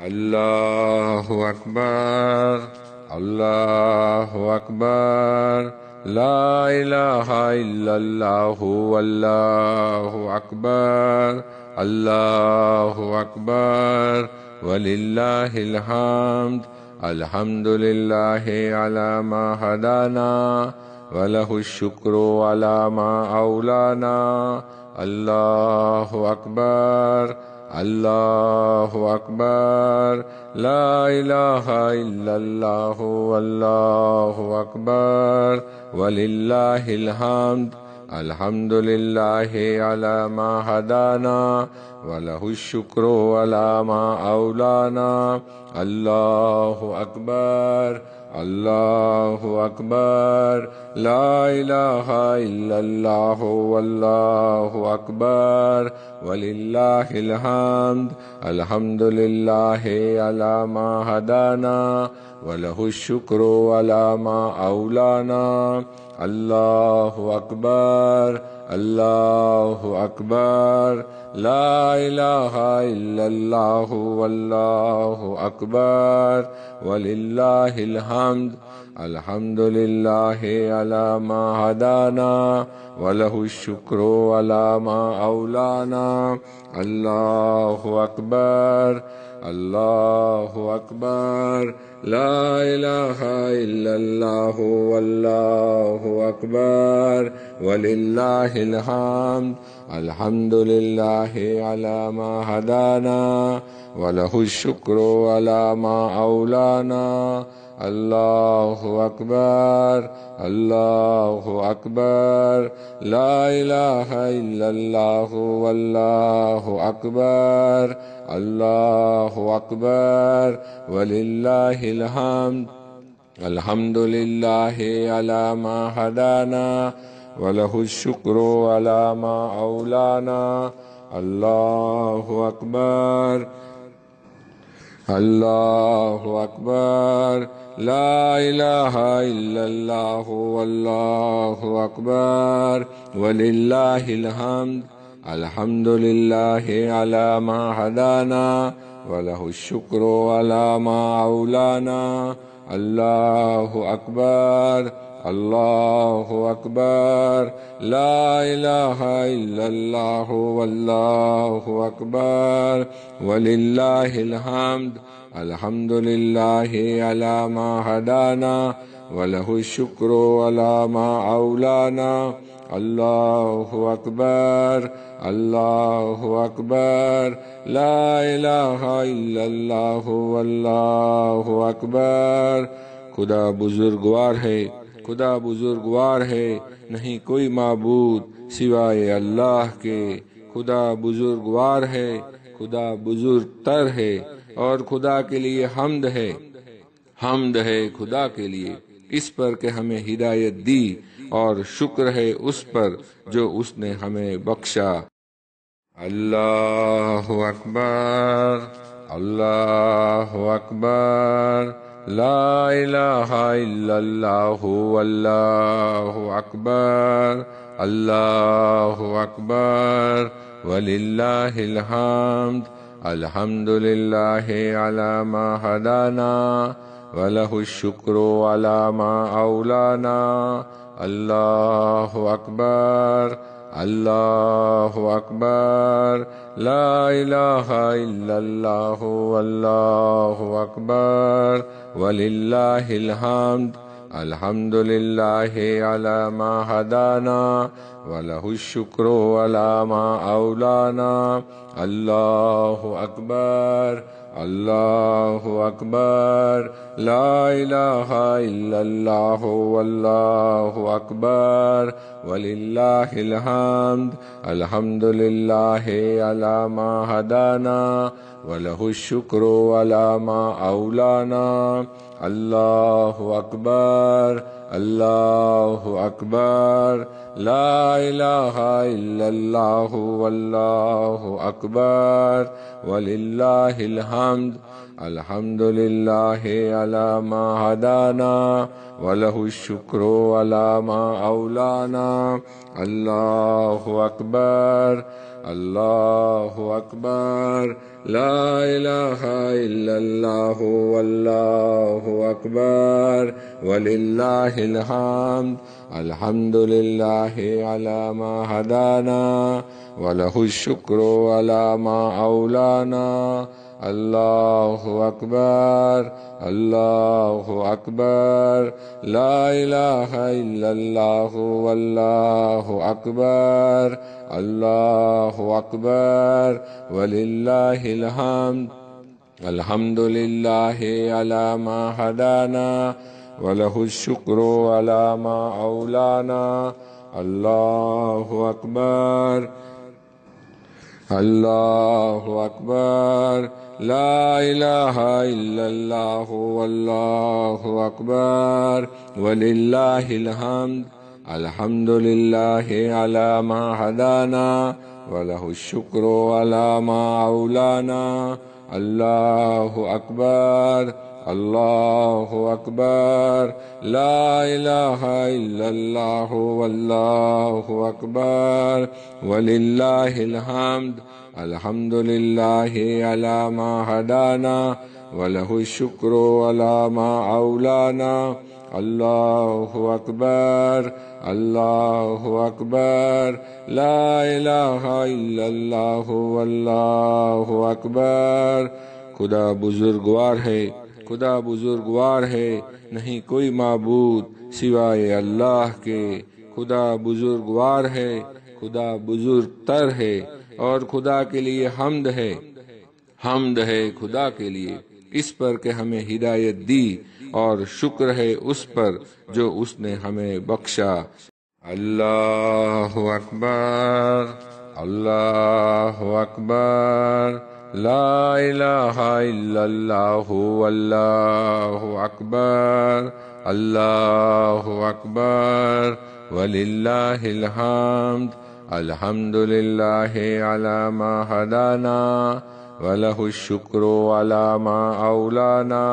الله أكبر الله أكبر لا إله إلا الله والله أكبر الله أكبر ولله الحمد الحمد لله على ما هدانا وله الشكر على ما أولانا الله أكبر الله أكبر لا إله إلا الله والله أكبر ولله الحمد الحمد لله على ما هدانا وله الشكر على ما أولانا الله أكبر الله أكبر لا إله إلا الله والله أكبر ولله الحمد الحمد لله على ما هدانا وله الشكر على ما أولانا الله أكبر الله أكبر لا إله إلا الله والله أكبر ولله الحمد الحمد لله على ما هدانا وله الشكر على ما أولانا الله أكبر الله أكبر لا إله إلا الله والله أكبر ولله الحمد الحمد لله على ما هدانا وله الشكر على ما أولانا الله أكبر الله أكبر لا إله إلا الله والله أكبر الله أكبر ولله الحمد الحمد لله على ما هدانا وله الشكر على ما أولانا الله أكبر الله أكبر لا إله إلا الله والله أكبر ولله الحمد الحمد لله على ما هدانا وله الشكر على ما أولانا الله أكبر الله أكبر لا إله إلا الله والله أكبر ولله الحمد الحمد لله على ما هدانا وله الشكر على ما أولانا الله أكبر الله أكبر لا إله إلا الله والله أكبر خدا بزرگوار ہے خدا بزرگوار ہے نہیں کوئی معبود سوائے اللہ کے خدا بزرگوار ہے خدا بزرگ تر ہے اور خدا کے لیے حمد ہے حمد ہے خدا کے لیے اس پر کہ ہمیں ہدایت دی اور شکر ہے اس پر جو اس نے ہمیں بخشا اللہ اکبر اللہ اکبر لا إله إلا الله والله أكبر الله أكبر ولله الحمد الحمد لله على ما هدانا وله الشكر على ما أولانا الله أكبر الله أكبر لا إله إلا الله والله أكبر ولله الحمد الحمد لله على ما هدانا وله الشكر على ما أولانا الله أكبر الله أكبر لا إله إلا الله والله أكبر ولله الحمد الحمد لله على ما هدانا وله الشكر على ما أولانا الله أكبر الله أكبر لا إله إلا الله والله أكبر ولله الحمد الحمد لله على ما هدانا وله الشكر على ما أولانا الله أكبر الله أكبر لا إله إلا الله والله أكبر ولله الحمد الحمد لله على ما هدانا وله الشكر على ما أولانا الله أكبر الله أكبر لا إله إلا الله والله أكبر الله أكبر ولله الحمد الحمد لله على ما هدانا وله الشكر على ما أولانا الله أكبر الله أكبر لا إله إلا الله والله أكبر ولله الحمد الحمد لله على ما هدانا وله الشكر على ما أولانا الله أكبر الله أكبر لا إله إلا الله والله أكبر ولله الحمد الحمد لله على ما هدانا وله الشكر على ما أولانا الله أكبر الله أكبر لا إله إلا الله والله أكبر خدا بزرگوار ہے خدا بزرگوار ہے نہیں کوئی معبود سوائے اللہ کے خدا بزرگوار ہے خدا بزرگ تر ہے اور خدا کے لیے حمد ہے حمد ہے خدا کے لیے اس پر کہ ہمیں ہدایت دی اور شکر ہے اس پر جو اس نے ہمیں بخشا اللہ اکبر اللہ اکبر لا إله إلا الله والله أكبر الله أكبر ولله الحمد الحمد لله على ما هدانا وله الشكر على ما أولانا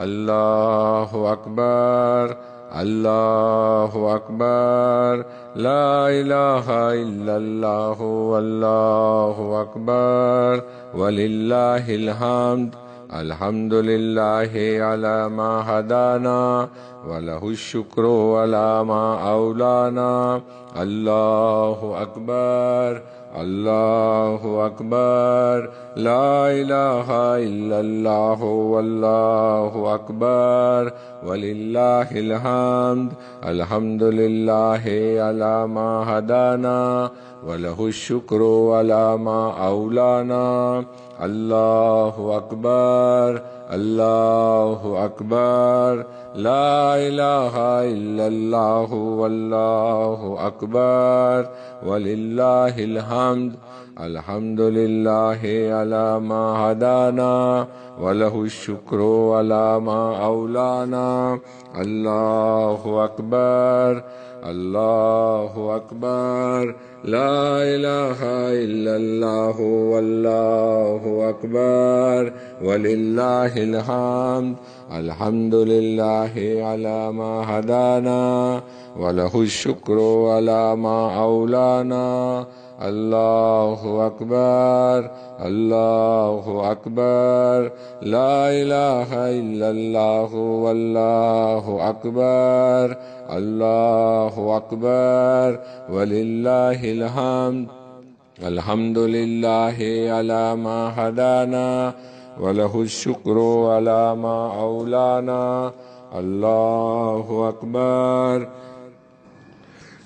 الله أكبر الله أكبر لا إله إلا الله والله أكبر ولله الحمد الحمد لله على ما هدانا وله الشكر على ما أولانا الله أكبر الله أكبر لا إله إلا الله والله أكبر ولله الحمد الحمد لله على ما هدانا وله الشكر على ما أولانا الله أكبر الله أكبر لا إله إلا الله والله أكبر ولله الحمد الحمد لله على ما هدانا وله الشكر على ما أولانا الله أكبر الله أكبر لا إله إلا الله والله أكبر ولله الحمد الحمد لله على ما هدانا وله الشكر على ما أولانا الله أكبر الله أكبر لا إله إلا الله والله أكبر الله أكبر ولله الحمد الحمد لله على ما هدانا وله الشكر على ما أولانا الله أكبر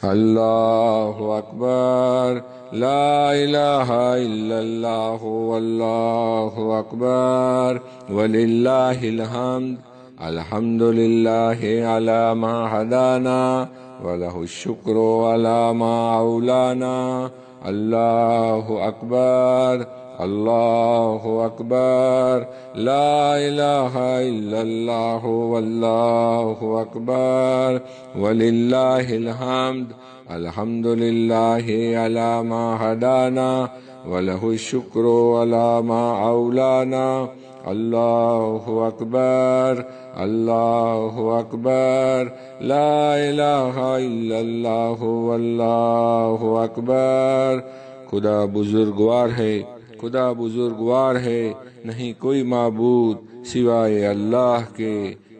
الله أكبر لا إله إلا الله والله أكبر ولله الحمد الحمد لله على ما هدانا وله الشكر على ما أولانا الله أكبر الله أكبر لا إله إلا الله والله أكبر ولله الحمد الحمد لله على ما هدانا وله الشكر على ما أولانا الله أكبر الله أكبر لا إله إلا الله والله أكبر خدا بزرگوار ہے خدا بزرگوار ہے نہیں کوئی معبود سوائے اللہ کے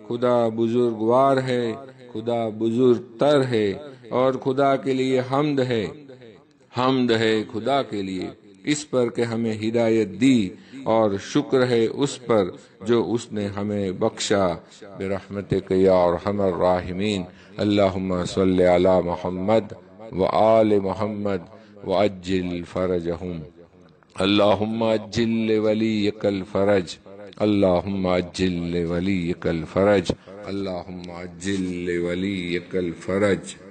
خدا بزرگوار ہے خدا بزرگ تر ہے اور خدا کے لیے حمد ہے حمد ہے خدا کے لیے اس پر کہ ہمیں ہدایت دی اور شکر ہے اس پر جو اس نے ہمیں بخشا برحمت کیا اور الراحمین اللہم صلی علی محمد و آل محمد و اجل اللہم اجل ولیک الفرج اللہم اجل ولیک الفرج اللہم اجل ولیک الفرج اللہم اجل الفرج